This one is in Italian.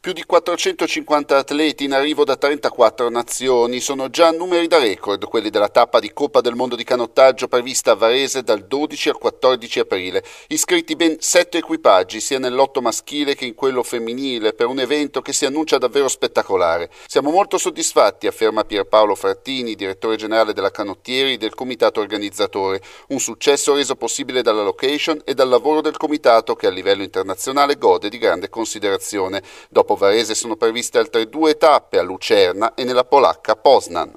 Più di 450 atleti in arrivo da 34 nazioni sono già numeri da record quelli della tappa di Coppa del Mondo di canottaggio prevista a Varese dal 12 al 14 aprile. Iscritti ben 7 equipaggi sia nell'otto maschile che in quello femminile per un evento che si annuncia davvero spettacolare. Siamo molto soddisfatti, afferma Pierpaolo Frattini, direttore generale della Canottieri del comitato organizzatore, un successo reso possibile dalla location e dal lavoro del comitato che a livello internazionale gode di grande considerazione. Dopo Dopo Varese sono previste altre due tappe a Lucerna e nella polacca Poznan.